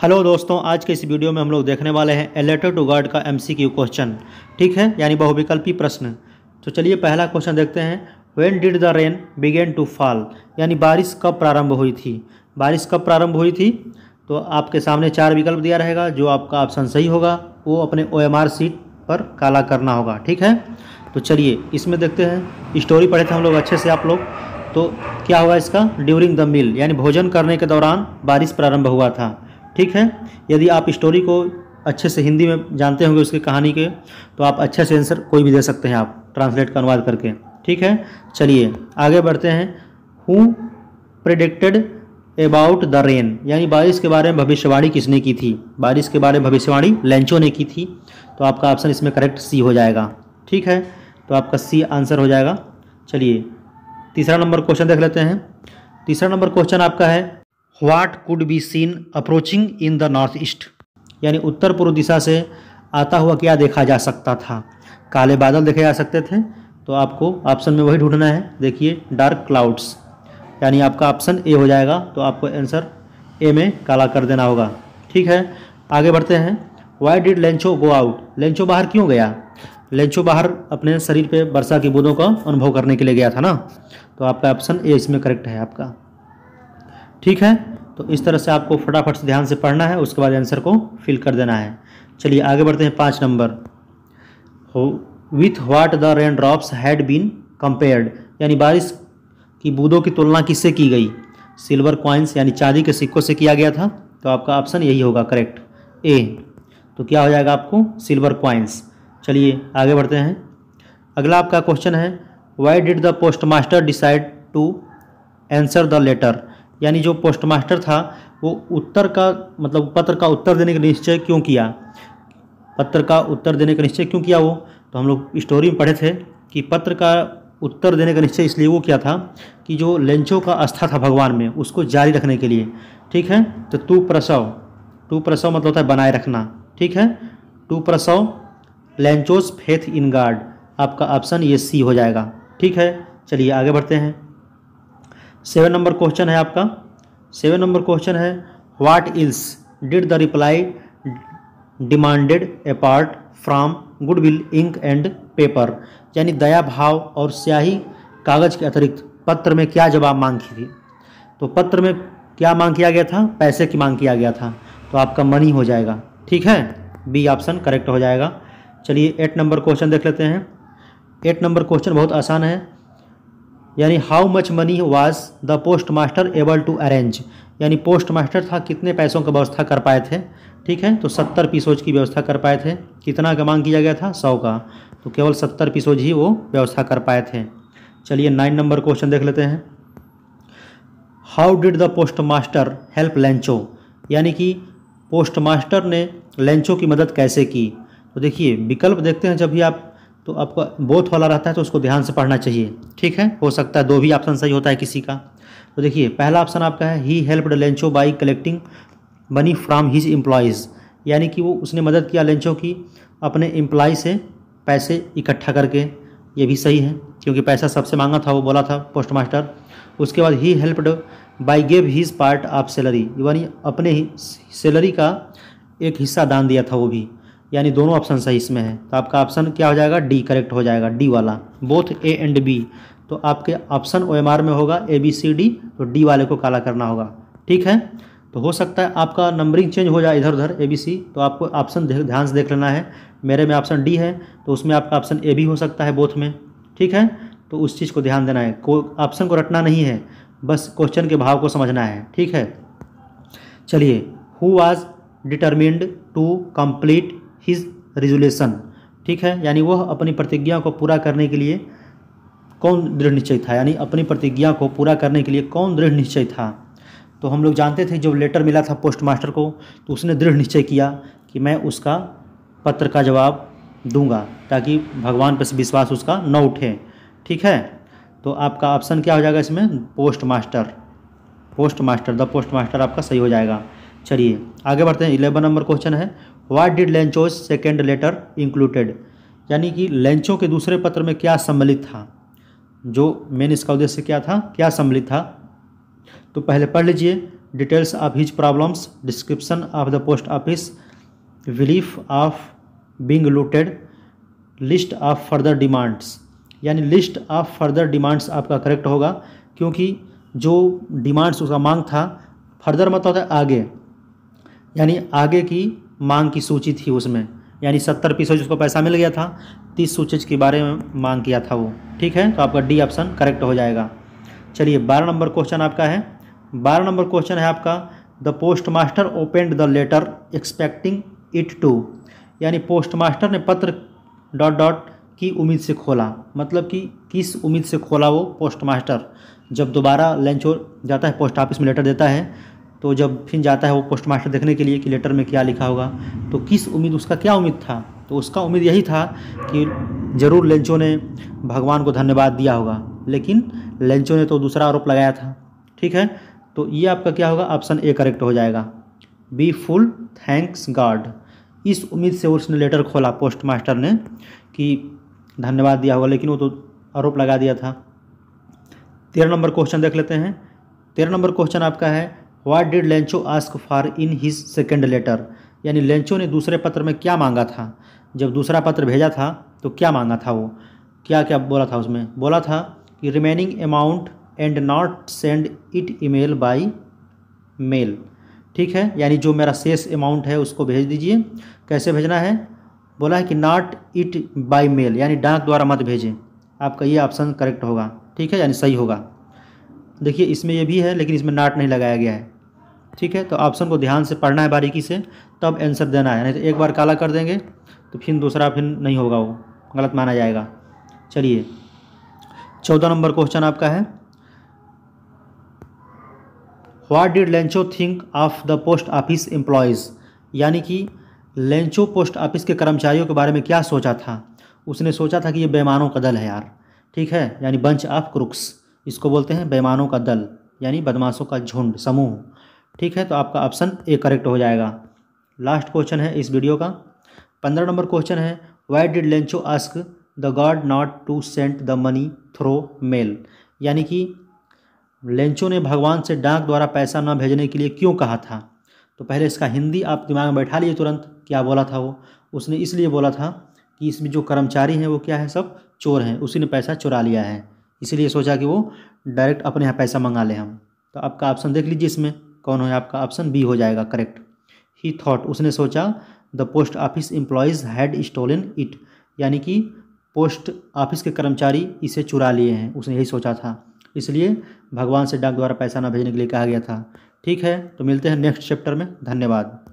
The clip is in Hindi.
हेलो दोस्तों आज के इस वीडियो में हम लोग देखने वाले हैं एलेटर टू गार्ड का एमसीक्यू क्वेश्चन ठीक है यानी बहुविकल्पी प्रश्न तो चलिए पहला क्वेश्चन देखते हैं when did the rain begin to fall यानी बारिश कब प्रारंभ हुई थी बारिश कब प्रारंभ हुई थी तो आपके सामने चार विकल्प दिया रहेगा जो आपका ऑप्शन सही होगा वो अपने ओ सीट पर काला करना होगा ठीक है तो चलिए इसमें देखते हैं स्टोरी पढ़े थे हम लोग अच्छे से आप लोग तो क्या हुआ इसका ड्यूरिंग द मील यानी भोजन करने के दौरान बारिश प्रारंभ हुआ था ठीक है यदि आप स्टोरी को अच्छे से हिंदी में जानते होंगे उसकी कहानी के तो आप अच्छे से आंसर कोई भी दे सकते हैं आप ट्रांसलेट का अनुवाद करके ठीक है चलिए आगे बढ़ते हैं who predicted about the rain यानी बारिश के बारे में भविष्यवाणी किसने की थी बारिश के बारे में भविष्यवाणी लेंचो ने की थी तो आपका ऑप्शन इसमें करेक्ट सी हो जाएगा ठीक है तो आपका सी आंसर हो जाएगा चलिए तीसरा नंबर क्वेश्चन देख लेते हैं तीसरा नंबर क्वेश्चन आपका है what could be seen approaching in the north east यानी उत्तर पूर्व दिशा से आता हुआ क्या देखा जा सकता था काले बादल देखे जा सकते थे तो आपको ऑप्शन में वही ढूंढना है देखिए डार्क क्लाउड्स यानी आपका ऑप्शन ए हो जाएगा तो आपको आंसर ए में काला कर देना होगा ठीक है आगे बढ़ते हैं why did Lencho go out Lencho बाहर क्यों गया लेंचो बाहर अपने शरीर पे वर्षा की बूंदों का अनुभव करने के लिए गया था ना तो आपका ऑप्शन ए इसमें करेक्ट है आपका ठीक है तो इस तरह से आपको फटाफट से ध्यान से पढ़ना है उसके बाद आंसर को फिल कर देना है चलिए आगे बढ़ते हैं पाँच नंबर हो with what the rain drops had been compared यानी बारिश की बूंदों की तुलना किससे की गई सिल्वर क्वाइंस यानी चांदी के सिक्कों से किया गया था तो आपका ऑप्शन यही होगा करेक्ट ए तो क्या हो जाएगा आपको सिल्वर क्वाइंस चलिए आगे बढ़ते हैं अगला आपका क्वेश्चन है why did the post master decide to answer the letter यानी जो पोस्टमास्टर था वो उत्तर का मतलब पत्र का उत्तर देने का निश्चय क्यों किया पत्र का उत्तर देने का निश्चय क्यों किया वो तो हम लोग स्टोरी में पढ़े थे कि पत्र का उत्तर देने का निश्चय इसलिए वो किया था कि जो लेंचो का आस्था था भगवान में उसको जारी रखने के लिए ठीक है तो तू प्रसव टू प्रसव मतलब होता है बनाए रखना ठीक है to prove Lencho's faith in God आपका ऑप्शन ये सी हो जाएगा ठीक है चलिए आगे बढ़ते हैं सेवन नंबर क्वेश्चन है आपका सेवन नंबर क्वेश्चन है what else did the reply demanded apart from goodwill ink and paper यानी दया भाव और स्याही कागज़ के अतिरिक्त पत्र में क्या जवाब मांग की थी तो पत्र में क्या मांग किया गया था पैसे की मांग किया गया था तो आपका मनी हो जाएगा ठीक है बी ऑप्शन करेक्ट हो जाएगा चलिए एट नंबर क्वेश्चन देख लेते हैं एट नंबर क्वेश्चन बहुत आसान है यानी how much money was the post master able to arrange यानी पोस्ट मास्टर था कितने पैसों का व्यवस्था कर पाए थे ठीक है तो सत्तर पीसोज की व्यवस्था कर पाए थे कितना का मांग किया गया था सौ का तो केवल सत्तर पीसोज ही वो व्यवस्था कर पाए थे चलिए नाइन नंबर क्वेश्चन देख लेते हैं how did the post master help Lencho यानी कि पोस्ट मास्टर ने लेंचो की मदद कैसे की तो देखिए विकल्प देखते हैं जब भी आप तो आपका बोथ वाला रहता है तो उसको ध्यान से पढ़ना चाहिए ठीक है हो सकता है दो भी ऑप्शन सही होता है किसी का तो देखिए पहला ऑप्शन आपका है he helped Lencho by collecting money from his employees यानी कि वो उसने मदद किया लेंचो की अपने एम्प्लॉय से पैसे इकट्ठा करके ये भी सही है क्योंकि पैसा सबसे मांगा था वो बोला था पोस्ट मास्टर उसके बाद he helped by gave his part of salary यानी अपने ही सैलरी का एक हिस्सा दान दिया था वो भी यानी दोनों ऑप्शन सही इसमें है तो आपका ऑप्शन क्या हो जाएगा डी करेक्ट हो जाएगा डी वाला बोथ ए एंड बी तो आपके ऑप्शन ओ में होगा ए बी सी डी तो डी वाले को काला करना होगा ठीक है तो हो सकता है आपका नंबरिंग चेंज हो जाए इधर उधर ए बी सी तो आपको ऑप्शन ध्यान से देख लेना है मेरे में ऑप्शन डी है तो उसमें आपका ऑप्शन ए भी हो सकता है बोथ में ठीक है तो उस चीज़ को ध्यान देना है को ऑप्शन को रटना नहीं है बस क्वेश्चन के भाव को समझना है ठीक है चलिए who was determined to complete his resolution ठीक है यानी वह अपनी प्रतिज्ञा को पूरा करने के लिए कौन दृढ़ निश्चय था यानी अपनी प्रतिज्ञा को पूरा करने के लिए कौन दृढ़ निश्चय था तो हम लोग जानते थे जब लेटर मिला था पोस्ट मास्टर को तो उसने दृढ़ निश्चय किया कि मैं उसका पत्र का जवाब दूंगा ताकि भगवान पर विश्वास उसका न उठे ठीक है तो आपका ऑप्शन क्या हो जाएगा इसमें post master post master the post master आपका सही हो जाएगा चलिए आगे बढ़ते हैं इलेवन नंबर क्वेश्चन है what did Lencho's second letter included यानी कि लेंचों के दूसरे पत्र में क्या सम्मिलित था जो मेन इसका उद्देश्य क्या था क्या सम्मिलित था तो पहले पढ़ लीजिए details of his problems description of the post office belief of being looted list of further demands यानी लिस्ट ऑफ फर्दर डिमांड्स आपका करेक्ट होगा क्योंकि जो डिमांड्स उसका मांग था फर्दर मतलब होता है आगे यानी आगे की मांग की सूची थी उसमें यानी सत्तर फीसद जिसको पैसा मिल गया था तीस सूचज के बारे में मांग किया था वो ठीक है तो आपका डी ऑप्शन करेक्ट हो जाएगा चलिए बारह नंबर क्वेश्चन आपका है बारह नंबर क्वेश्चन है आपका the post master opened the letter expecting it to यानी पोस्ट मास्टर ने पत्र डॉट डॉट की उम्मीद से खोला मतलब कि किस उम्मीद से खोला वो पोस्ट मास्टर जब दोबारा लंच हो जाता है पोस्ट ऑफिस में लेटर देता है तो जब फिर जाता है वो पोस्ट मास्टर देखने के लिए कि लेटर में क्या लिखा होगा तो किस उम्मीद उसका क्या उम्मीद था तो उसका उम्मीद यही था कि ज़रूर लेंचो ने भगवान को धन्यवाद दिया होगा लेकिन लेंचो ने तो दूसरा आरोप लगाया था ठीक है तो ये आपका क्या होगा ऑप्शन ए करेक्ट हो जाएगा बी फुल थैंक्स गॉड इस उम्मीद से उसने लेटर खोला पोस्ट मास्टर ने कि धन्यवाद दिया होगा लेकिन वो तो आरोप लगा दिया था तेरह नंबर क्वेश्चन देख लेते हैं तेरह नंबर क्वेश्चन आपका है what did Lencho ask for in his second letter यानी लेंचो ने दूसरे पत्र में क्या मांगा था जब दूसरा पत्र भेजा था तो क्या मांगा था वो क्या क्या बोला था उसमें बोला था कि remaining amount and not send it email by mail ठीक है यानी जो मेरा शेष अमाउंट है उसको भेज दीजिए कैसे भेजना है बोला है कि नॉट इट बाई मेल यानी डाक द्वारा मत भेजें आपका ये ऑप्शन करेक्ट होगा ठीक है यानी सही होगा देखिए इसमें ये भी है लेकिन इसमें नाट नहीं लगाया गया है ठीक है तो ऑप्शन को ध्यान से पढ़ना है बारीकी से तब आंसर देना है नहीं तो एक बार काला कर देंगे तो फिर दूसरा फिर नहीं होगा वो गलत माना जाएगा चलिए चौदह नंबर क्वेश्चन आपका है what did Lencho think of the post office employees यानी कि लेंचो पोस्ट ऑफिस के कर्मचारियों के बारे में क्या सोचा था उसने सोचा था कि ये बेमानों का दल है यार ठीक है यानी बंच ऑफ क्रुक्स इसको बोलते हैं बेमानों का दल यानी बदमाशों का झुंड समूह ठीक है तो आपका ऑप्शन ए करेक्ट हो जाएगा लास्ट क्वेश्चन है इस वीडियो का पंद्रह नंबर क्वेश्चन है why did Lencho ask the God not to sent the money through mail यानी कि लेंचो ने भगवान से डाक द्वारा पैसा ना भेजने के लिए क्यों कहा था तो पहले इसका हिंदी आप दिमाग में बैठा लिए तुरंत क्या बोला था वो उसने इसलिए बोला था कि इसमें जो कर्मचारी हैं वो क्या है सब चोर हैं उसी ने पैसा चुरा लिया है इसीलिए सोचा कि वो डायरेक्ट अपने यहाँ पैसा मंगा लें हम तो आपका ऑप्शन देख लीजिए इसमें कौन हो आपका ऑप्शन बी हो जाएगा करेक्ट ही थॉट उसने सोचा the post office employees had stolen it यानी कि पोस्ट ऑफिस के कर्मचारी इसे चुरा लिए हैं उसने यही सोचा था इसलिए भगवान से डाक द्वारा पैसा ना भेजने के लिए कहा गया था ठीक है तो मिलते हैं नेक्स्ट चैप्टर में धन्यवाद